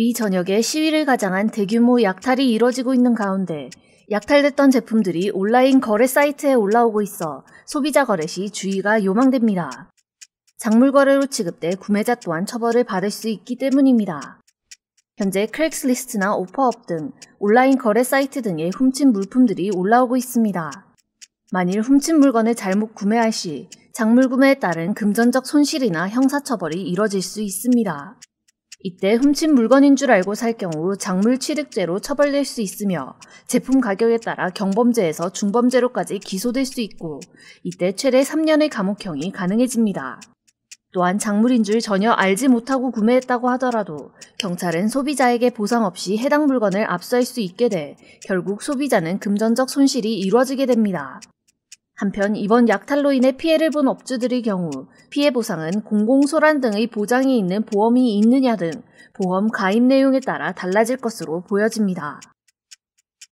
미 전역에 시위를 가장한 대규모 약탈이 이뤄지고 있는 가운데 약탈됐던 제품들이 온라인 거래 사이트에 올라오고 있어 소비자 거래 시 주의가 요망됩니다. 작물 거래로 취급돼 구매자 또한 처벌을 받을 수 있기 때문입니다. 현재 크랙스리스트나 오퍼업 등 온라인 거래 사이트 등에 훔친 물품들이 올라오고 있습니다. 만일 훔친 물건을 잘못 구매할 시 작물 구매에 따른 금전적 손실이나 형사처벌이 이뤄질 수 있습니다. 이때 훔친 물건인 줄 알고 살 경우 작물 취득죄로 처벌될 수 있으며 제품 가격에 따라 경범죄에서 중범죄로까지 기소될 수 있고 이때 최대 3년의 감옥형이 가능해집니다. 또한 작물인 줄 전혀 알지 못하고 구매했다고 하더라도 경찰은 소비자에게 보상 없이 해당 물건을 압수할 수 있게 돼 결국 소비자는 금전적 손실이 이루어지게 됩니다. 한편 이번 약탈로 인해 피해를 본 업주들의 경우 피해 보상은 공공소란 등의 보장이 있는 보험이 있느냐 등 보험 가입 내용에 따라 달라질 것으로 보여집니다.